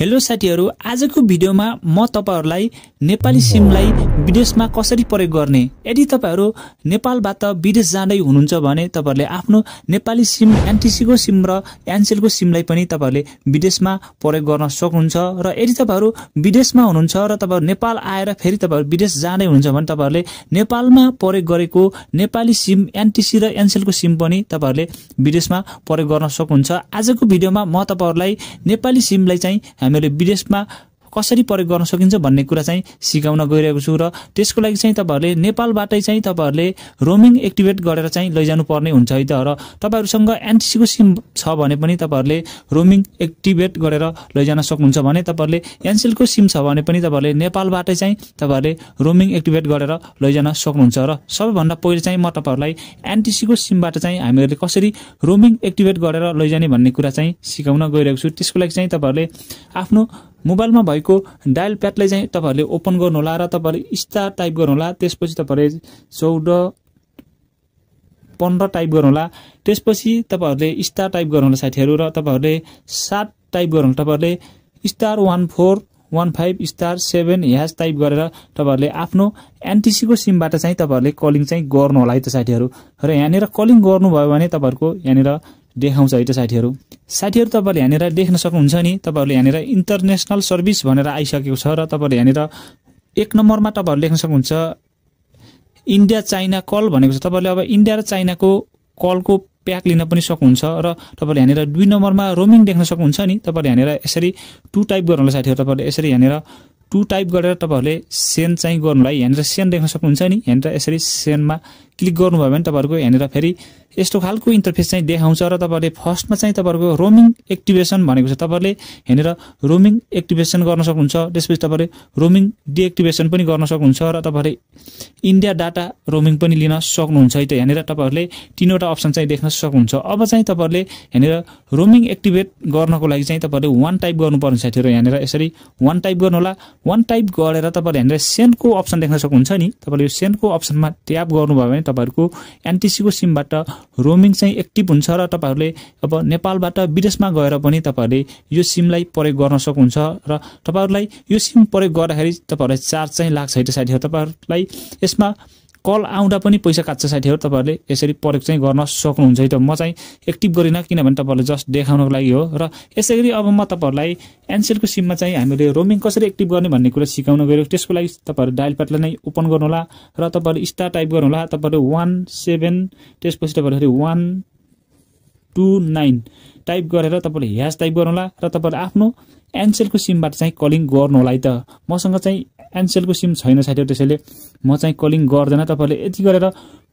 hello साथीहरू आजको भिडियोमा म तपाईँहरूलाई नेपाली सिमलाई विदेशमा कसरी प्रयोग गर्ने यदि तपाईँहरू नेपालबाट विदेश जाँदै हुनुहुन्छ भने तपाईँहरूले आफ्नो नेपाली सिम एनटिसीको सिम र एनसेलको सिमलाई पनि तपाईँहरूले विदेशमा प्रयोग गर्न सक्नुहुन्छ र यदि तपाईँहरू विदेशमा हुनुहुन्छ र तपाईँहरू नेपाल आएर फेरि तपाईँहरू विदेश जाँदै हुनुहुन्छ भने तपाईँहरूले नेपालमा प्रयोग गरेको नेपाली सिम एनटिसी र एनसेलको सिम पनि तपाईँहरूले विदेशमा प्रयोग गर्न सक्नुहुन्छ आजको भिडियोमा म तपाईँहरूलाई नेपाली सिमलाई चाहिँ हामीहरूले विदेशमा कसरी प्रयोग गर्न सकिन्छ भन्ने कुरा चाहिँ सिकाउन गइरहेको छु र त्यसको लागि चाहिँ तपाईँहरूले नेपालबाटै चाहिँ तपाईँहरूले रोमिङ एक्टिभेट गरेर चाहिँ लैजानु पर्ने हुन्छ है त र तपाईँहरूसँग एनटिसीको सिम छ भने पनि तपाईँहरूले रोमिङ एक्टिभेट गरेर लैजान सक्नुहुन्छ भने तपाईँहरूले एनसेलको सिम छ भने पनि तपाईँहरूले नेपालबाटै चाहिँ तपाईँहरूले रोमिङ एक्टिभेट गरेर लैजान सक्नुहुन्छ र सबैभन्दा पहिले चाहिँ म तपाईँहरूलाई एनटिसीको सिमबाट चाहिँ हामीहरूले कसरी रोमिङ एक्टिभेट गरेर लैजाने भन्ने कुरा चाहिँ सिकाउन गइरहेको छु त्यसको लागि चाहिँ तपाईँहरूले आफ्नो मोबाइलमा भएको डायल प्याडलाई चाहिँ तपाईँहरूले ओपन गर्नुहोला र तपाईँहरूले स्टार टाइप गर्नुहोला त्यसपछि तपाईँहरूले चौध पन्ध्र टाइप गर्नुहोला त्यसपछि तपाईँहरूले स्टार टाइप गर्नुहोला साथीहरू र तपाईँहरूले सात टाइप गर्नु तपाईँहरूले star one four one five star seven hash type गरेर तपाईँहरूले आफ्नो एनटिसीको सिमबाट चाहिँ तपाईँहरूले कलिङ चाहिँ गर्नुहोला है त साथीहरू र यहाँनिर कलिङ गर्नुभयो भने तपाईँहरूको यहाँनिर देखाउँछ है त साथीहरू साथीहरू तपाईँहरूले यहाँनिर देख्न सक्नुहुन्छ नि तपाईँहरूले यहाँनिर इन्टरनेसनल सर्भिस भनेर आइसकेको छ र तपाईँहरूले यहाँनिर एक नम्बरमा तपाईँहरू लेख्न सक्नुहुन्छ इन्डिया चाइना कल भनेको छ तपाईँहरूले अब इन्डिया र चाइनाको कलको प्याक लिन पनि सक्नुहुन्छ र तपाईँले यहाँनिर दुई नम्बरमा रोमिङ देख्न सक्नुहुन्छ नि तपाईँले यहाँनिर यसरी टु टाइप गर्नु होला साथीहरू तपाईँहरूले यसरी यहाँनिर टु टाइप गरेर तपाईँहरूले सेन्ड चाहिँ गर्नुलाई यहाँनिर सेन्ड देख्न सक्नुहुन्छ नि यहाँनिर यसरी सेनमा क्लिक गर्नुभयो भने तपाईँहरूको यहाँनिर फेरि यस्तो खालको इन्टरफेस चाहिँ देखाउँछ र तपाईँहरूले फर्स्टमा चाहिँ तपाईँहरूको रोमिङ एक्टिभेसन भनेको छ तपाईँहरूले यहाँनिर रोमिङ एक्टिभेसन गर्न सक्नुहुन्छ त्यसपछि तपाईँले रोमिङ डिएक्टिभेसन पनि गर्न सक्नुहुन्छ र तपाईँहरूले इन्डिया डाटा रोमिङ पनि लिन सक्नुहुन्छ है त यहाँनिर तपाईँहरूले तिनवटा अप्सन चाहिँ देख्न सक्नुहुन्छ अब चाहिँ तपाईँहरूले यहाँनिर रोमिङ एक्टिभेट गर्नको लागि चाहिँ तपाईँहरूले वान टाइप गर्नुपर्ने साथीहरू यहाँनिर यसरी वान टाइप गर्नुहोला वान टाइप गरेर तपाईँहरूले यहाँनिर सेन्डको अप्सन देख्न सक्नुहुन्छ नि तपाईँले यो सेन्डको अप्सनमा ट्याप गर्नुभयो भने तपाईँहरूको एनटिसीको सिमबाट रोमिङ चाहिँ एक्टिभ हुन्छ र तपाईँहरूले अब नेपालबाट विदेशमा गएर पनि तपाईँहरूले यो सिमलाई प्रयोग गर्न सक्नुहुन्छ र तपाईँहरूलाई यो सिम प्रयोग गर्दाखेरि तपाईँहरूलाई चार्ज चाहिँ लाग्छ है साथीहरू तपाईँहरूलाई यसमा कल आउँदा पनि पैसा काट्छ साथीहरू तपाईँहरूले यसरी प्रयोग चाहिँ गर्न सक्नुहुन्छ है त म चाहिँ एक्टिभ गरिनँ किनभने तपाईँहरूले जस्ट देखाउनको लागि हो र यसै गरी अब म तपाईँहरूलाई एनसेलको सिममा चाहिँ हामीले रोमिङ कसरी एक्टिभ गर्ने भन्ने कुरा सिकाउन गयो त्यसको लागि तपाईँहरू डायल प्याटलाई नै ओपन गर्नुहोला र तपाईँहरू स्टार टाइप गर्नुहोला तपाईँहरू वान सेभेन त्यसपछि तपाईँहरू वान टू नाइन टाइप गरेर तपाईँले ह्यास टाइप गर्नुहोला र तपाईँहरूले आफ्नो एनसेलको सिमबाट चाहिँ कलिङ गर्नुहोला है त मसँग चाहिँ एनसेलको सिम छैन साथीहरू त्यसैले म चाहिँ कलिङ गर्दैन तपाईँहरूले यति गरेर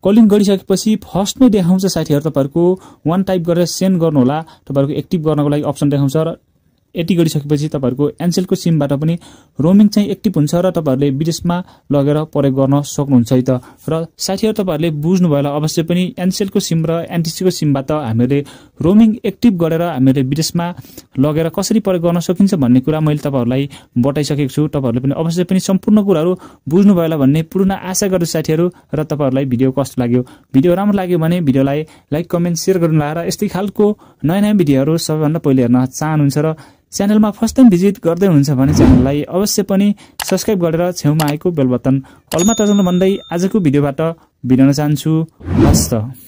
कलिङ गरिसकेपछि फर्स्टमै देखाउँछ साथीहरू तपाईँहरूको वान टाइप गरेर सेन्ड गर्नुहोला तपाईँहरूको एक्टिभ गर्नको लागि अप्सन देखाउँछ र यति गरिसकेपछि तपाईँहरूको एनसेलको सिमबाट पनि रोमिङ चाहिँ एक्टिभ हुन्छ र तपाईँहरूले विदेशमा लगेर प्रयोग गर्न सक्नुहुन्छ है त र साथीहरू तपाईँहरूले बुझ्नुभयो होला अवश्य पनि एनसेलको सिम र एनटिसीको सिमबाट हामीहरूले रोमिङ एक्टिभ गरेर हामीहरूले विदेशमा लगेर कसरी प्रयोग गर्न सकिन्छ भन्ने कुरा मैले तपाईँहरूलाई बताइसकेको छु तपाईँहरूले पनि अवश्य पनि सम्पूर्ण कुराहरू बुझ्नुभयो होला भन्ने पूर्ण आशा गर्छु साथीहरू र तपाईँहरूलाई भिडियो कस्तो लाग्यो भिडियो राम्रो लाग्यो भने भिडियोलाई लाइक कमेन्ट सेयर गर्नु लगाएर यस्तै खालको नयाँ नयाँ भिडियोहरू सबैभन्दा पहिले हेर्न चाहनुहुन्छ र च्यानलमा फर्स्ट टाइम भिजिट गर्दै हुनुहुन्छ भने च्यानललाई अवश्य पनि सब्सक्राइब गरेर छेउमा आएको बेलबटन अलमा तजाउनु भन्दै आजको भिडियोबाट बिराउन चाहन्छु हस्त